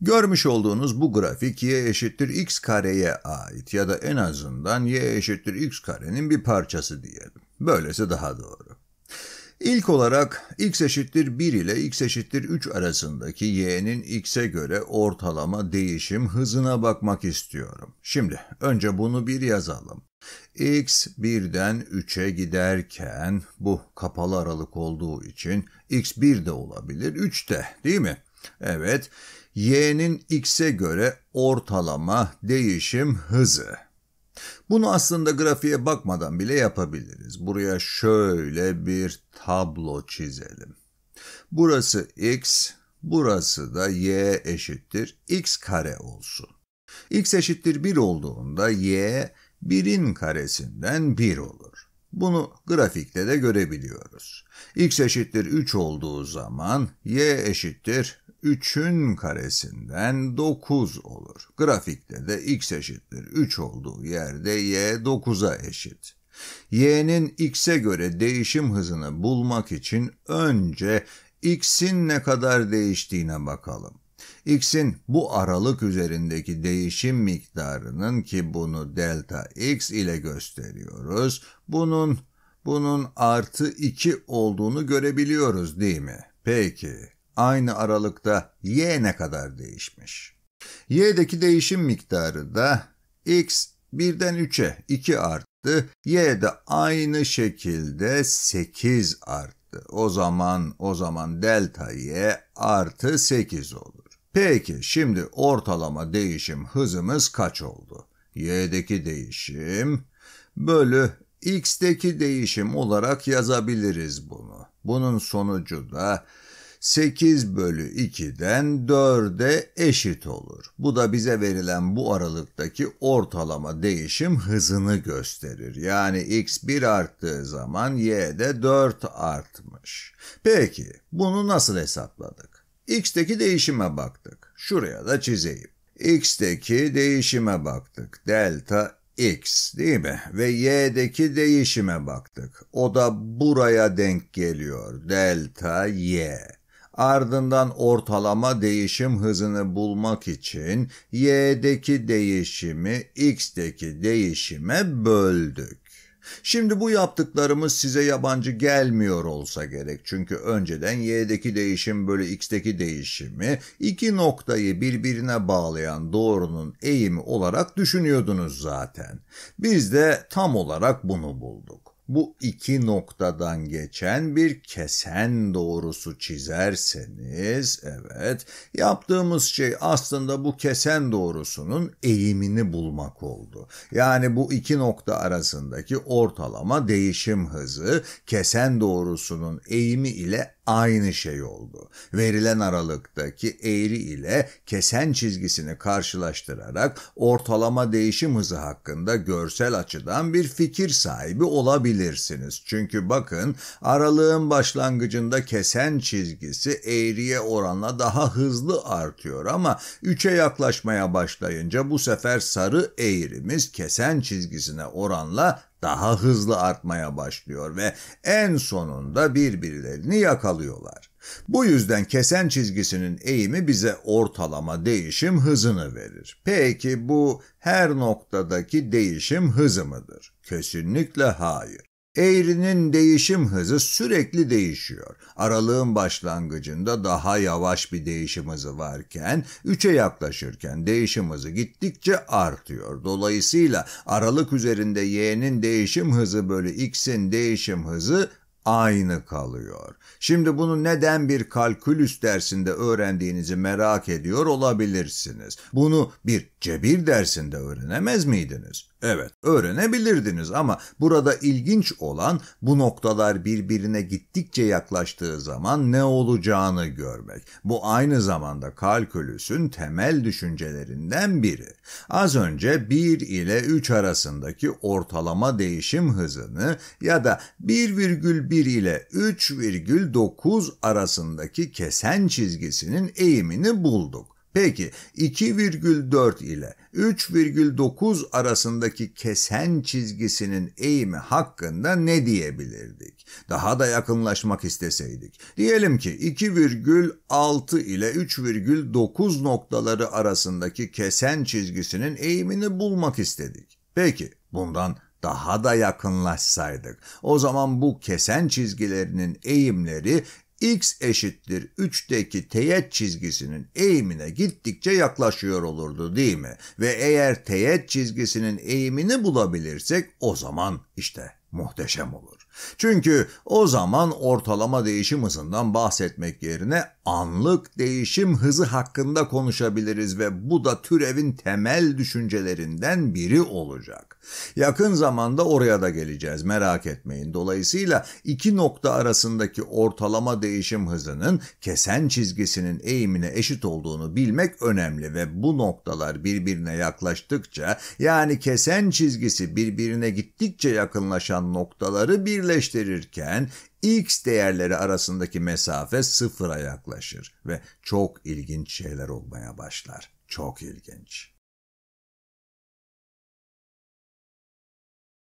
Görmüş olduğunuz bu grafik y eşittir x kareye ait ya da en azından y eşittir x karenin bir parçası diyelim. Böylesi daha doğru. İlk olarak x eşittir 1 ile x eşittir 3 arasındaki y'nin x'e göre ortalama değişim hızına bakmak istiyorum. Şimdi önce bunu bir yazalım. x 1'den 3'e giderken bu kapalı aralık olduğu için x 1 de olabilir 3 de değil mi? Evet y'nin x'e göre ortalama değişim hızı. Bunu aslında grafiğe bakmadan bile yapabiliriz. Buraya şöyle bir tablo çizelim. Burası x, burası da y eşittir x kare olsun. x eşittir 1 olduğunda y 1'in karesinden 1 olur. Bunu grafikte de görebiliyoruz. x eşittir 3 olduğu zaman y eşittir 3'ün karesinden 9 olur. Grafikte de x eşittir 3 olduğu yerde y 9'a eşit. y'nin x'e göre değişim hızını bulmak için önce x'in ne kadar değiştiğine bakalım. X'in bu aralık üzerindeki değişim miktarının ki bunu delta x ile gösteriyoruz. Bunun bunun artı 2 olduğunu görebiliyoruz değil mi? Peki aynı aralıkta y ne kadar değişmiş. Y'deki değişim miktarı da x 1'den 3'e 2 arttı. Y de aynı şekilde 8 arttı. O zaman o zaman delta y artı 8 olur. Peki şimdi ortalama değişim hızımız kaç oldu? Y'deki değişim bölü x'teki değişim olarak yazabiliriz bunu. Bunun sonucu da 8 bölü 2'den 4'e eşit olur. Bu da bize verilen bu aralıktaki ortalama değişim hızını gösterir. Yani x 1 arttığı zaman y de 4 artmış. Peki bunu nasıl hesapladık? x'teki değişime baktık. Şuraya da çizeyim. x'teki değişime baktık. Delta x değil mi? Ve y'deki değişime baktık. O da buraya denk geliyor. Delta y. Ardından ortalama değişim hızını bulmak için y'deki değişimi x'deki değişime böldük. Şimdi bu yaptıklarımız size yabancı gelmiyor olsa gerek. Çünkü önceden y'deki değişim bölü x'deki değişimi iki noktayı birbirine bağlayan doğrunun eğimi olarak düşünüyordunuz zaten. Biz de tam olarak bunu bulduk bu iki noktadan geçen bir kesen doğrusu çizerseniz, evet, yaptığımız şey aslında bu kesen doğrusunun eğimini bulmak oldu. Yani bu iki nokta arasındaki ortalama değişim hızı kesen doğrusunun eğimi ile aynı şey oldu. Verilen aralıktaki eğri ile kesen çizgisini karşılaştırarak ortalama değişim hızı hakkında görsel açıdan bir fikir sahibi olabilirsiniz. Çünkü bakın aralığın başlangıcında kesen çizgisi eğriye oranla daha hızlı artıyor ama 3'e yaklaşmaya başlayınca bu sefer sarı eğrimiz kesen çizgisine oranla daha hızlı artmaya başlıyor ve en sonunda birbirlerini yakalıyorlar. Bu yüzden kesen çizgisinin eğimi bize ortalama değişim hızını verir. Peki bu her noktadaki değişim hızı mıdır? Kesinlikle hayır. Eğrinin değişim hızı sürekli değişiyor. Aralığın başlangıcında daha yavaş bir değişim hızı varken 3'e yaklaşırken değişim hızı gittikçe artıyor. Dolayısıyla aralık üzerinde y'nin değişim hızı bölü x'in değişim hızı aynı kalıyor. Şimdi bunu neden bir kalkülüs dersinde öğrendiğinizi merak ediyor olabilirsiniz. Bunu bir Cebir dersinde öğrenemez miydiniz? Evet, öğrenebilirdiniz ama burada ilginç olan bu noktalar birbirine gittikçe yaklaştığı zaman ne olacağını görmek. Bu aynı zamanda kalkülüsün temel düşüncelerinden biri. Az önce 1 ile 3 arasındaki ortalama değişim hızını ya da 1,1 ile 3,9 arasındaki kesen çizgisinin eğimini bulduk. Peki 2,4 ile 3,9 arasındaki kesen çizgisinin eğimi hakkında ne diyebilirdik? Daha da yakınlaşmak isteseydik. Diyelim ki 2,6 ile 3,9 noktaları arasındaki kesen çizgisinin eğimini bulmak istedik. Peki bundan daha da yakınlaşsaydık o zaman bu kesen çizgilerinin eğimleri x eşittir 3'teki teğet çizgisinin eğimine gittikçe yaklaşıyor olurdu değil mi? Ve eğer teğet çizgisinin eğimini bulabilirsek o zaman işte muhteşem olur. Çünkü o zaman ortalama değişim hızından bahsetmek yerine anlık değişim hızı hakkında konuşabiliriz ve bu da türevin temel düşüncelerinden biri olacak. Yakın zamanda oraya da geleceğiz merak etmeyin. Dolayısıyla iki nokta arasındaki ortalama değişim hızının kesen çizgisinin eğimine eşit olduğunu bilmek önemli ve bu noktalar birbirine yaklaştıkça yani kesen çizgisi birbirine gittikçe yakınlaşan noktaları birleştirirken x değerleri arasındaki mesafe sıfıra yaklaşır ve çok ilginç şeyler olmaya başlar. Çok ilginç.